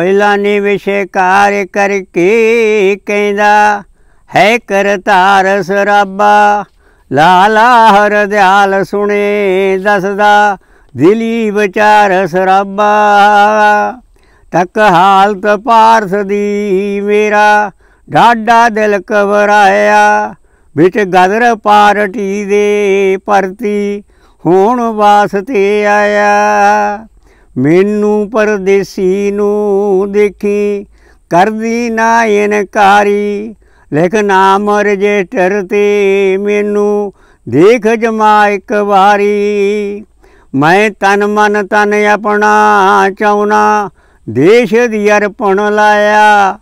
ਪਹਿਲਾ ਨੀ ਵਿਸ਼ੇਕਾਰ ਕਰਕੇ ਕਹਿੰਦਾ ਹੈ ਕਰਤਾਰ ਸਰਾਬਾ ਲਾਲਾ ਦਿਆਲ ਸੁਣੇ ਦੱਸਦਾ ਦਿਲੀ ਵਿਚਾਰ ਸਰਾਬਾ ਤੱਕ ਹਾਲਤ ਪਾਰਸ ਦੀ ਮੇਰਾ ਢਾਡਾ ਦਿਲ ਕਵਰਾਇਆ ਵਿੱਚ ਗਦਰ ਪਾਰਟੀ ਦੇ ਪਰਤੀ ਹੁਣ ਵਾਸਤੇ ਆਇਆ ਮੈਨੂੰ ਪਰਦੇਸੀ ਨੂੰ ਦੇਖੀ ਕਰਦੀ ਨਾ ਇਨਕਾਰੀ ਲਿਖ ਨਾਮ ਰਜਿਸਟਰ ਤੇ ਮੈਨੂੰ ਦੇਖ ਜਮਾ ਇੱਕ ਵਾਰੀ ਮੈਂ ਤਨ ਮਨ ਤਨ ਆਪਣਾ ਚਾਉਣਾ ਦੇਸ਼ ਦੀ ਅਰਪਣ ਲਾਇਆ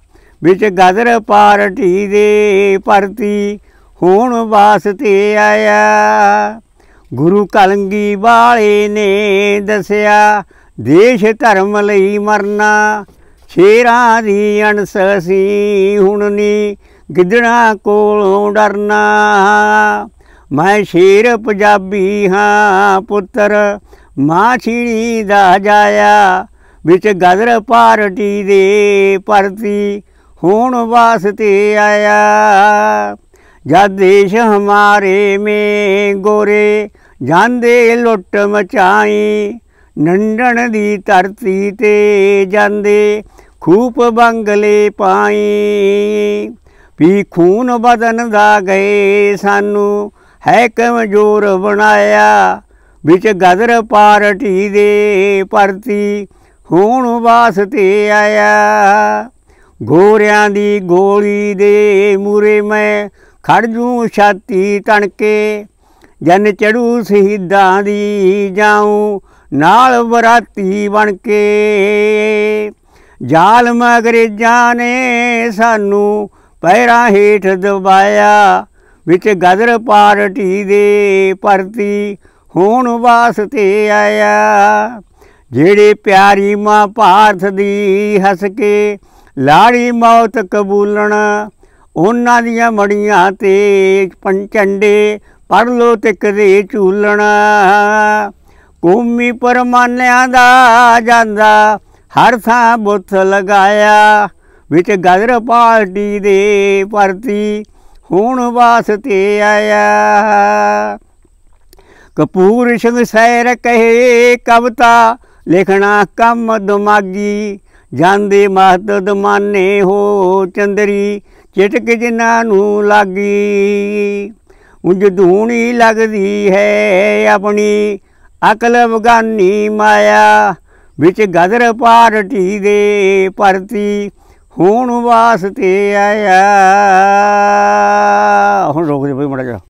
ਵਿੱਚ ਗਦਰ ਪਾਰਟੀ ਦੇ ਪਰਤੀ ਹੁਣ ਵਾਸਤੇ ਆਇਆ ਗੁਰੂ ਕਲੰਗੀ ਵਾਲੇ ਨੇ ਦੱਸਿਆ ਦੇਸ਼ ਧਰਮ ਲਈ ਮਰਨਾ ਛੇਰਾ ਦੀ ਅਣਸ ਸੀ ਹੁਣ ਨੀ ਗਿੱਦੜਾਂ ਕੋਲੋਂ ਡਰਨਾ ਮੈਂ ਸ਼ੇਰ ਪੰਜਾਬੀ ਹਾਂ ਪੁੱਤਰ ਮਾਂ ਦਾ ਜਾਇਆ ਵਿੱਚ ਗਦਰ ਪਾਰਟੀ ਦੇ ਭਰਤੀ ਹੁਣ ਵਾਸਤੇ ਆਇਆ ਜਦ ਦੇਸ਼ ਹਮਾਰੇ ਮੇ ਗੋਰੇ ਜਾਂਦੇ ਲੁੱਟ ਮਚਾਈ ਨੰਡਣ ਦੀ ਧਰਤੀ ਤੇ ਜਾਂਦੇ ਖੂਪ ਬੰਗਲੇ ਪਾਈ ਵੀ ਖੂਨ ਬਦਨ ਦਾ ਗਏ ਸਾਨੂੰ ਹੈ ਕਮਜ਼ੋਰ ਬਣਾਇਆ ਵਿੱਚ ਗਦਰ ਪਾਰਟੀ ਦੇ ਪਰਤੀ ਹੁਣ ਵਾਸਤੇ ਆਇਆ ਗੋਰਿਆਂ ਦੀ ਗੋਲੀ ਦੇ ਮੂਰੇ ਮੈਂ ਖੜ ਜੂ ਛਾਤੀ ਤਣਕੇ ਜਨ ਚੜੂ ਸ਼ਹੀਦਾਂ ਦੀ ਜਾਉ ਨਾਲ ਬਰਾਤੀ ਬਣ ਕੇ ਜਾਲ ਅੰਗਰੇਜ਼ਾਂ ਨੇ ਸਾਨੂੰ ਪੈਰਾਂ ਹੇਠ ਦਬਾਇਆ ਵਿੱਚ ਗਦਰ ਪਾਰਟੀ ਦੇ ਭਰਤੀ ਹੋਣ ਵਾਸਤੇ ਆਇਆ ਜਿਹੜੇ ਪਿਆਰੀ ਮਾਂ ਭਾਰਤ ਦੀ ਹੱਸ ਕੇ ਲਾੜੀ ਮੌਤ ਕਬੂਲਣ ਉਹਨਾਂ ਦੀਆਂ ਮੜੀਆਂ ਤੇ ਪੰਚੰਡੇ ਪਰਲੋ ਤੇ ਕਦੇ ਝੂਲਣਾ ਕੂਮੀ ਪਰਮਾਨਿਆਂ ਦਾ ਜਾਂਦਾ ਹਰ ਥਾਂ ਬੁੱਤ ਲਗਾਇਆ ਵਿੱਚ ਗਦਰ ਪਾਰਟੀ ਦੇ ਪਰਤੀ ਹੁਣ ਵਾਸਤੇ ਆਇਆ ਕਪੂਰ ਸਿੰਘ ਸੈਰ ਕਹੇ ਕਵਤਾ ਲਿਖਣਾ ਕੰਮ ਦਿਮਾਗੀ ਜਾਂਦੇ ਮਹਤ ਦਮਾਨੇ ਹੋ ਚੰਦਰੀ ਚਿਟਕ ਜਿਨਾਂ ਨੂੰ ਲਾਗੀ ਉਂਝ ਧੂਣੀ ਲੱਗਦੀ ਹੈ ਆਪਣੀ ਅਕਲ ਬਗਾਨੀ ਮਾਇਆ ਵਿੱਚ ਗਦਰ ਪਾਰਟੀ ਦੇ ਭਰਤੀ ਹੋਣ ਵਾਸਤੇ ਆਇਆ ਹੁਣ ਰੋਕ ਜੇ ਬਈ ਮੜਾ ਜਾ